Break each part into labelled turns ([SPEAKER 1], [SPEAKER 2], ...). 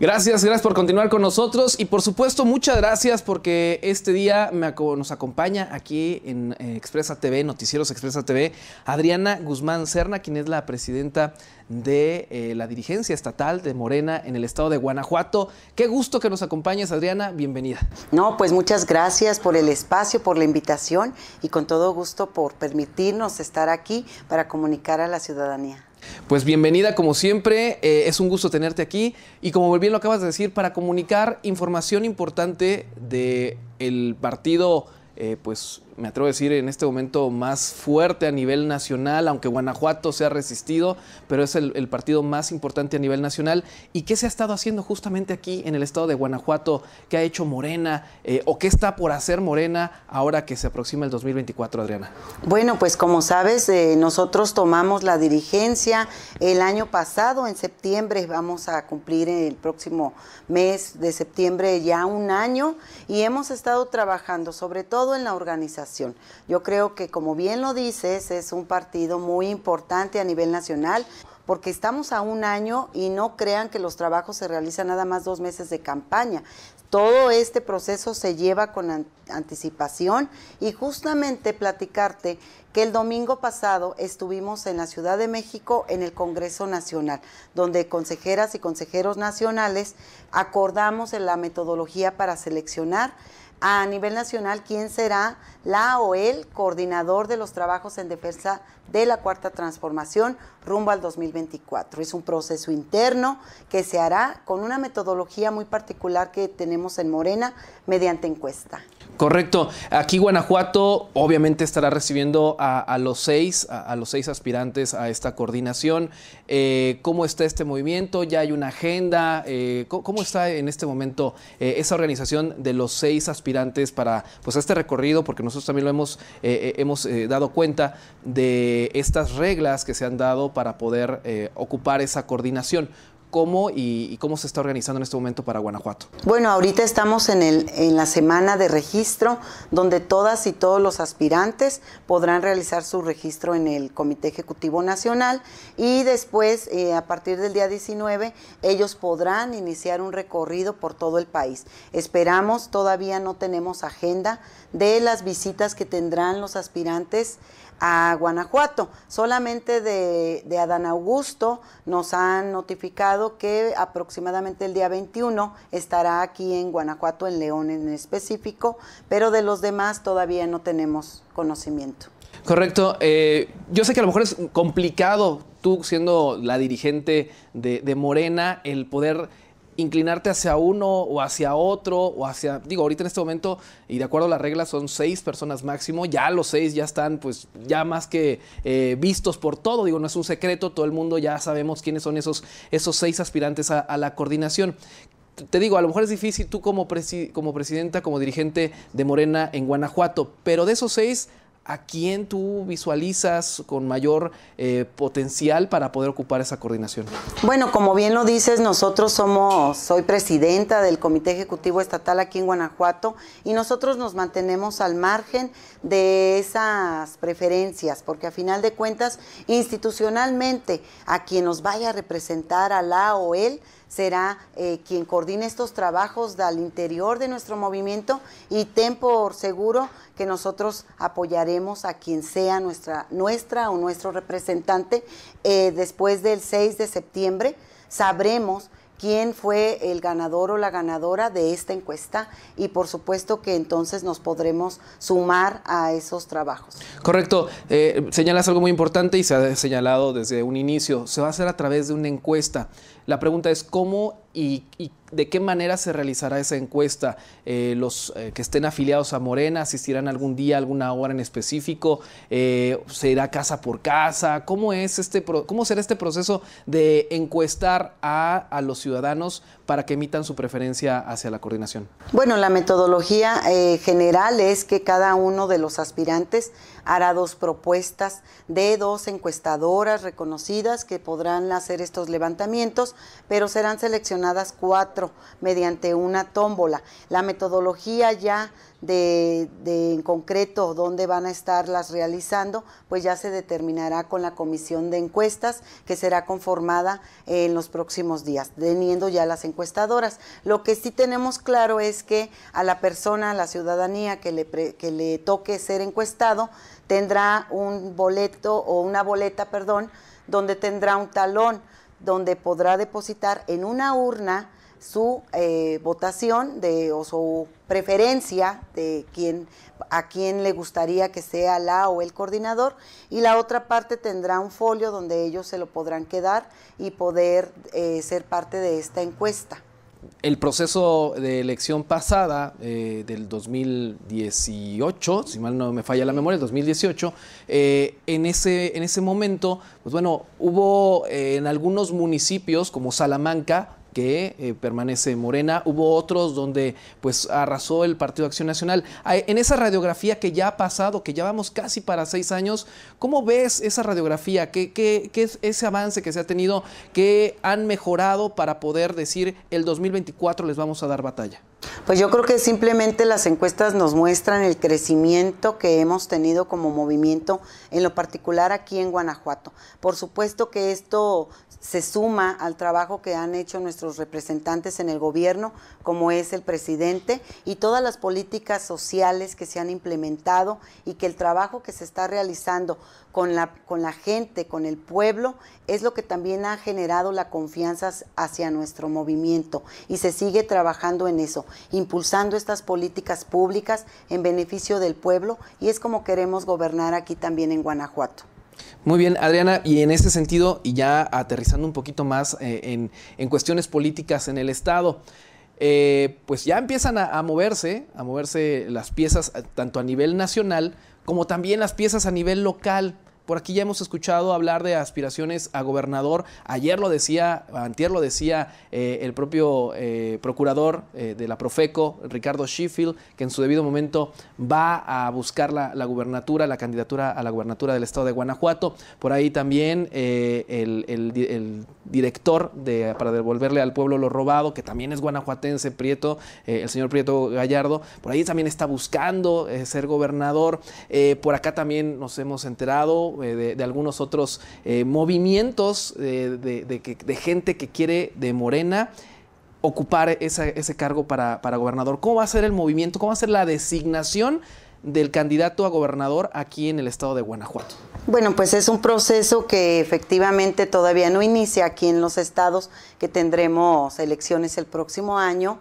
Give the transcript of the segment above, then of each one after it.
[SPEAKER 1] Gracias, gracias por continuar con nosotros y por supuesto muchas gracias porque este día nos acompaña aquí en eh, Expresa TV, Noticieros Expresa TV, Adriana Guzmán Cerna, quien es la presidenta de eh, la dirigencia estatal de Morena en el estado de Guanajuato. Qué gusto que nos acompañes, Adriana, bienvenida.
[SPEAKER 2] No, pues muchas gracias por el espacio, por la invitación y con todo gusto por permitirnos estar aquí para comunicar a la ciudadanía.
[SPEAKER 1] Pues bienvenida como siempre, eh, es un gusto tenerte aquí y como bien lo acabas de decir, para comunicar información importante del partido eh, pues, me atrevo a decir, en este momento más fuerte a nivel nacional, aunque Guanajuato se ha resistido, pero es el, partido más importante a nivel nacional. ¿Y qué se ha estado haciendo justamente aquí en el estado de Guanajuato? ¿Qué ha hecho Morena eh, o qué está por hacer
[SPEAKER 2] Morena ahora que se aproxima el 2024, Adriana? Bueno, pues como sabes, eh, nosotros tomamos la dirigencia el año pasado, en septiembre, vamos a cumplir el próximo mes de septiembre ya un año y hemos estado trabajando sobre todo en la organización yo creo que, como bien lo dices, es un partido muy importante a nivel nacional porque estamos a un año y no crean que los trabajos se realizan nada más dos meses de campaña. Todo este proceso se lleva con anticipación y justamente platicarte que el domingo pasado estuvimos en la Ciudad de México en el Congreso Nacional, donde consejeras y consejeros nacionales acordamos en la metodología para seleccionar a nivel nacional quién será la o el coordinador de los trabajos en defensa de la Cuarta Transformación rumbo al 2024. Es un proceso interno que se hará con una metodología muy particular que tenemos en Morena mediante encuesta.
[SPEAKER 1] Correcto. Aquí Guanajuato obviamente estará recibiendo a, los seis, a, los seis aspirantes a esta coordinación. Eh, ¿Cómo está este movimiento? ¿Ya hay una agenda? Eh, ¿cómo, está en este momento eh, esa organización de los seis aspirantes para pues este recorrido? Porque nosotros también lo hemos, hemos dado cuenta de eh, estas reglas que se han dado para poder eh, ocupar esa coordinación. ¿Cómo y, cómo se está organizando en este momento para Guanajuato?
[SPEAKER 2] Bueno, ahorita estamos en, el, en la semana de registro, donde todas y todos los aspirantes podrán realizar su registro en el Comité Ejecutivo Nacional y después, eh, a partir del día 19, ellos podrán iniciar un recorrido por todo el país. Esperamos, todavía no tenemos agenda de las visitas que tendrán los aspirantes a Guanajuato. Solamente de, Adán Augusto nos han notificado que aproximadamente el día 21 estará aquí en Guanajuato, en León en específico, pero de los demás todavía no tenemos conocimiento.
[SPEAKER 1] Correcto. Eh, yo sé que a lo mejor es complicado tú siendo la dirigente de, de Morena el poder inclinarte hacia uno o hacia otro o hacia, digo, ahorita en este momento, y de acuerdo a las reglas, son seis personas máximo, ya los seis ya están pues ya más que eh, vistos por todo, digo, no es un secreto, todo el mundo ya sabemos quiénes son esos, esos seis aspirantes a, la coordinación te digo, a lo mejor es difícil tú como, como presidenta, como dirigente de Morena en Guanajuato, pero de esos seis a quién tú visualizas con mayor
[SPEAKER 2] eh, potencial para poder ocupar esa coordinación? Bueno, como bien lo dices, nosotros somos, soy presidenta del Comité Ejecutivo Estatal aquí en Guanajuato y nosotros nos mantenemos al margen de esas preferencias, porque a final de cuentas, institucionalmente, a quien nos vaya a representar, a la o él, será eh, quien coordine estos trabajos al interior de nuestro movimiento y ten por seguro que nosotros apoyaremos a quien sea nuestra, nuestra o nuestro representante eh, después del 6 de septiembre. Sabremos quién fue el ganador o la ganadora de esta encuesta y por supuesto que entonces nos podremos sumar a esos trabajos.
[SPEAKER 1] Correcto. Eh, señalas algo muy importante y se ha señalado desde un inicio. Se va a hacer a través de una encuesta. La pregunta es cómo y, de qué manera se realizará esa encuesta. Eh, los eh, que estén afiliados a Morena asistirán algún día, alguna hora en específico. Eh, será casa por casa. ¿Cómo es este, cómo será este proceso de encuestar a, a los ciudadanos para que emitan su preferencia hacia la coordinación?
[SPEAKER 2] Bueno, la metodología general es que cada uno de los aspirantes hará dos propuestas de dos encuestadoras reconocidas que podrán hacer estos levantamientos, pero serán seleccionadas cuatro mediante una tómbola. La metodología ya de, en concreto dónde van a estar las realizando, pues ya se determinará con la comisión de encuestas que será conformada eh, en los próximos días, teniendo ya las encuestadoras. Lo que sí tenemos claro es que a la persona, a la ciudadanía que le, que le toque ser encuestado, tendrá un boleto o una boleta, perdón, donde tendrá un talón donde podrá depositar en una urna su eh, votación de, o su preferencia de quién, a quién le gustaría que sea la o el coordinador y la otra parte tendrá un folio donde ellos se lo podrán quedar y poder eh, ser parte de esta encuesta.
[SPEAKER 1] El proceso de elección pasada eh, del 2018, si mal no me falla la memoria, el 2018, en, ese, en ese momento, pues bueno, hubo en algunos municipios como Salamanca, que eh, permanece Morena, hubo otros donde pues arrasó el Partido Acción Nacional. En esa radiografía que ya ha pasado, que ya vamos casi para seis años, ¿cómo ves esa radiografía? ¿Qué, qué, qué es ese avance que se ha tenido? ¿Qué han mejorado para poder decir el 2024 les vamos a dar batalla?
[SPEAKER 2] Pues yo creo que simplemente las encuestas nos muestran el crecimiento que hemos tenido como movimiento, en lo particular aquí en Guanajuato. Por supuesto que esto se suma al trabajo que han hecho nuestros representantes en el gobierno, como es el presidente, y todas las políticas sociales que se han implementado y que el trabajo que se está realizando con la, con la gente, con el pueblo, es lo que también ha generado la confianza hacia nuestro movimiento y se sigue trabajando en eso impulsando estas políticas públicas en beneficio del pueblo y es como queremos gobernar aquí también en Guanajuato.
[SPEAKER 1] Muy bien, Adriana, y en este sentido, y ya aterrizando un poquito más eh, en, cuestiones políticas en el Estado, eh, pues ya empiezan a, moverse, a moverse las piezas eh, tanto a nivel nacional como también las piezas a nivel local. Por aquí ya hemos escuchado hablar de aspiraciones a gobernador. Ayer lo decía, antier lo decía eh, el propio eh, procurador eh, de la Profeco, Ricardo Sheffield, que en su debido momento va a buscar la, la, gubernatura, la candidatura a la gubernatura del estado de Guanajuato. Por ahí también el, el, director de, para devolverle al pueblo lo robado, que también es guanajuatense, Prieto, el señor Prieto Gallardo, por ahí también está buscando ser gobernador. por acá también nos hemos enterado eh, de, algunos otros eh, movimientos eh, de, gente que quiere de Morena ocupar ese cargo para, gobernador. ¿Cómo va a ser el movimiento? ¿Cómo va a ser la designación? del candidato a gobernador aquí en el estado de Guanajuato?
[SPEAKER 2] Bueno, pues es un proceso que efectivamente todavía no inicia aquí en los estados, que tendremos elecciones el próximo año.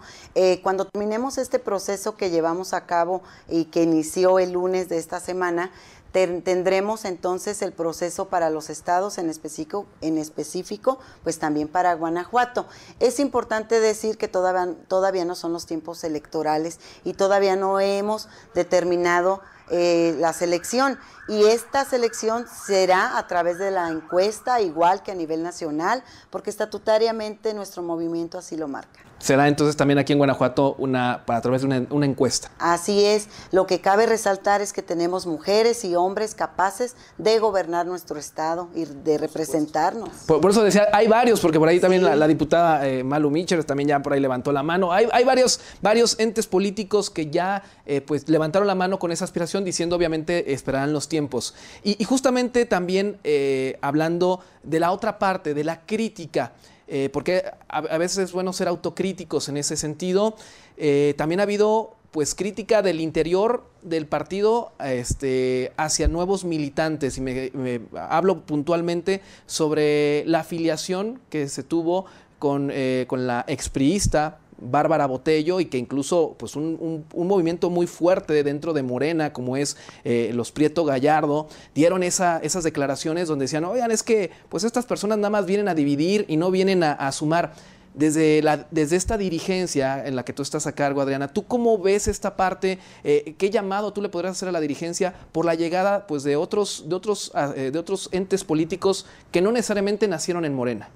[SPEAKER 2] cuando terminemos este proceso que llevamos a cabo y que inició el lunes de esta semana, tendremos entonces el proceso para los estados en específico, en específico, pues también para Guanajuato. Es importante decir que todavía no son los tiempos electorales y todavía no hemos determinado eh, la selección. Y esta selección será a través de la encuesta, igual que a nivel nacional, porque estatutariamente nuestro movimiento así lo marca.
[SPEAKER 1] Será entonces también aquí en Guanajuato una, para a través de una, encuesta.
[SPEAKER 2] Así es. Lo que cabe resaltar es que tenemos mujeres y hombres capaces de gobernar nuestro estado y de representarnos.
[SPEAKER 1] Por, eso decía, hay varios, porque por ahí también la, diputada eh, Malu Michel también ya por ahí levantó la mano. Hay, varios, varios entes políticos que ya eh, pues levantaron la mano con esa aspiración diciendo, obviamente, esperarán los tiempos. Y, justamente también eh, hablando de la otra parte, de la crítica. Eh, porque a, veces es bueno ser autocríticos en ese sentido. Eh, también ha habido pues crítica del interior del partido este, hacia nuevos militantes. Y me, hablo puntualmente sobre la afiliación que se tuvo con, con la expriista Bárbara Botello y que incluso pues un, movimiento muy fuerte dentro de Morena, como es eh, los Prieto Gallardo, dieron esa, esas declaraciones donde decían, oigan, es que pues estas personas nada más vienen a dividir y no vienen a, sumar. Desde, la, desde, esta dirigencia en la que tú estás a cargo, Adriana, ¿tú cómo ves esta parte? Eh, ¿Qué llamado tú le podrías hacer a la dirigencia por la llegada pues, de, otros, de, otros, ah, eh, de otros entes políticos que no necesariamente nacieron en Morena?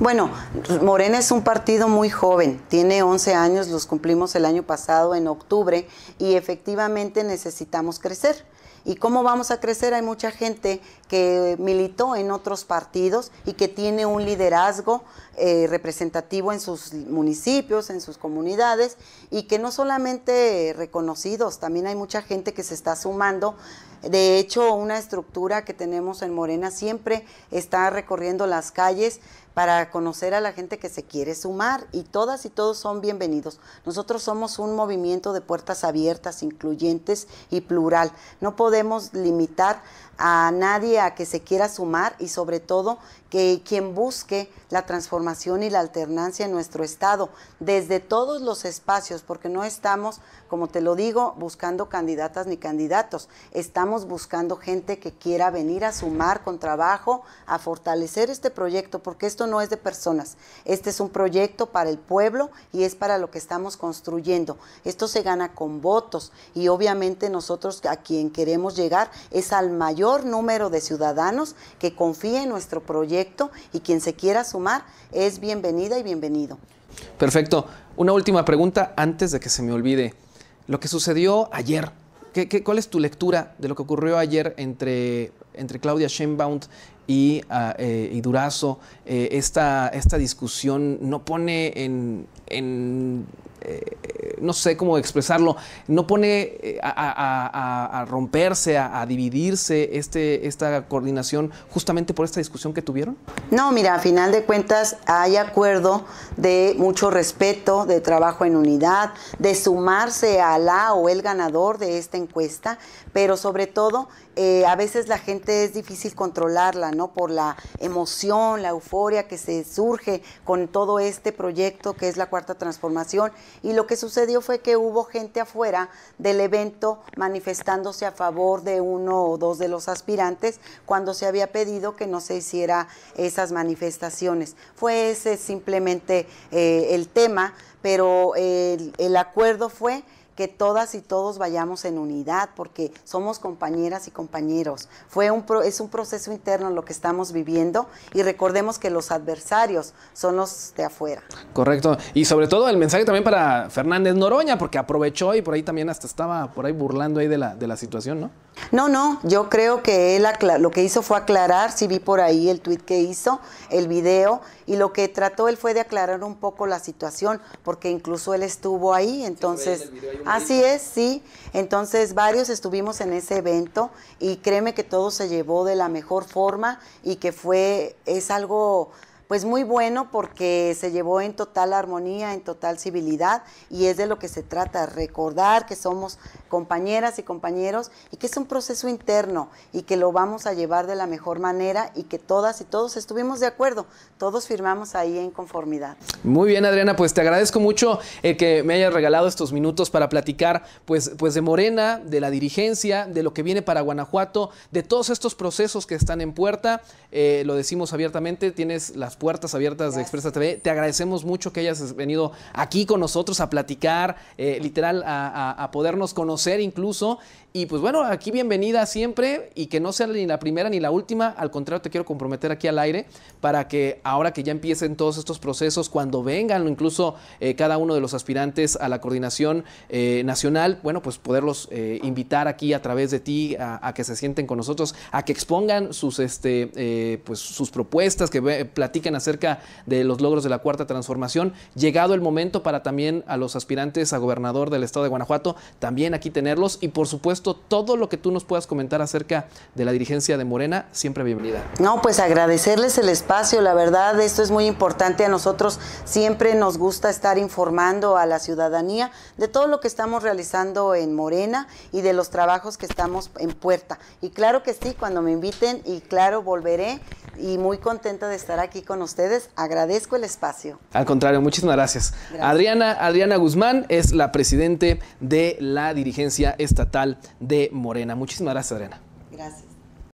[SPEAKER 2] Bueno, Morena es un partido muy joven, tiene 11 años, los cumplimos el año pasado en octubre y efectivamente necesitamos crecer. ¿Y cómo vamos a crecer? Hay mucha gente que militó en otros partidos y que tiene un liderazgo eh, representativo en sus municipios, en sus comunidades, y que no solamente reconocidos, también hay mucha gente que se está sumando. De hecho, una estructura que tenemos en Morena siempre está recorriendo las calles para conocer a la gente que se quiere sumar y todas y todos son bienvenidos. Nosotros somos un movimiento de puertas abiertas, incluyentes y plural. No podemos limitar a nadie a que se quiera sumar y sobre todo que quien busque la transformación y la alternancia en nuestro Estado desde todos los espacios, porque no estamos, como te lo digo, buscando candidatas ni candidatos, estamos buscando gente que quiera venir a sumar con trabajo, a fortalecer este proyecto, porque esto no es de personas, este es un proyecto para el pueblo y es para lo que estamos construyendo. Esto se gana con votos y obviamente nosotros a quien queremos llegar es al mayor número de ciudadanos que confíe en nuestro proyecto y quien se quiera sumar es bienvenida y bienvenido.
[SPEAKER 1] Perfecto. Una última pregunta antes de que se me olvide. Lo que sucedió ayer, ¿qué, cuál es tu lectura de lo que ocurrió ayer entre, entre Claudia Sheinbaum y, ah, eh, Durazo, eh, esta, esta discusión no pone en, eh, no sé cómo expresarlo, no pone eh, a, romperse, a, dividirse este, esta coordinación justamente por esta
[SPEAKER 2] discusión que tuvieron? No, mira, a final de cuentas hay acuerdo de mucho respeto, de trabajo en unidad, de sumarse a la o el ganador de esta encuesta, pero sobre todo eh, a veces la gente es difícil controlarla, ¿no? Por la emoción, la euforia que se surge con todo este proyecto que es la cuarta transformación y lo que sucedió fue que hubo gente afuera del evento manifestándose a favor de uno o dos de los aspirantes cuando se había pedido que no se hiciera esas manifestaciones. Fue ese simplemente eh, el tema, pero el, el acuerdo fue que todas y todos vayamos en unidad, porque somos compañeras y compañeros. Fue un es un proceso interno lo que estamos viviendo y recordemos que los adversarios son los de afuera.
[SPEAKER 1] Correcto. Y sobre todo el mensaje también para Fernández Noroña, porque aprovechó y por ahí también hasta estaba por ahí burlando ahí de la, de la situación, ¿no?
[SPEAKER 2] No, no, yo creo que él lo que hizo fue aclarar, si sí vi por ahí el tuit que hizo, el video, y lo que trató él fue de aclarar un poco la situación, porque incluso él estuvo ahí, entonces, así es, sí, entonces varios estuvimos en ese evento y créeme que todo se llevó de la mejor forma y que fue, es algo pues muy bueno porque se llevó en total armonía, en total civilidad y es de lo que se trata, recordar que somos compañeras y compañeros y que es un proceso interno y que lo vamos a llevar de la mejor manera y que todas y todos estuvimos de acuerdo, todos firmamos ahí en conformidad.
[SPEAKER 1] Muy bien Adriana, pues te agradezco mucho eh, que me hayas regalado estos minutos para platicar pues, pues de Morena, de la dirigencia, de lo que viene para Guanajuato, de todos estos procesos que están en puerta, eh, lo decimos abiertamente, tienes las puertas abiertas de Expresa TV. Te agradecemos mucho que hayas venido aquí con nosotros a platicar, eh, literal, a, a podernos conocer incluso y pues bueno, aquí bienvenida siempre y que no sea ni la primera ni la última. Al contrario, te quiero comprometer aquí al aire para que ahora que ya empiecen todos estos procesos, cuando vengan incluso eh, cada uno de los aspirantes a la coordinación eh, nacional, bueno, pues poderlos eh, invitar aquí a través de ti a, que se sienten con nosotros, a que expongan sus, este, pues, sus propuestas, que platiquen acerca de los logros de la cuarta transformación. Llegado el momento para también a los aspirantes a gobernador del estado de Guanajuato, también aquí tenerlos y por supuesto todo lo que tú nos puedas comentar acerca de la dirigencia de Morena, siempre bienvenida.
[SPEAKER 2] No, pues agradecerles el espacio. La verdad, esto es muy importante. A nosotros siempre nos gusta estar informando a la ciudadanía de todo lo que estamos realizando en Morena y de los trabajos que estamos en puerta. Y claro que sí, cuando me inviten, y claro, volveré y muy contenta de estar aquí con ustedes. Agradezco el espacio.
[SPEAKER 1] Al contrario, muchísimas gracias. Adriana, Adriana Guzmán es la presidente de la dirigencia estatal de Morena. Muchísimas gracias, Adriana.
[SPEAKER 2] Gracias.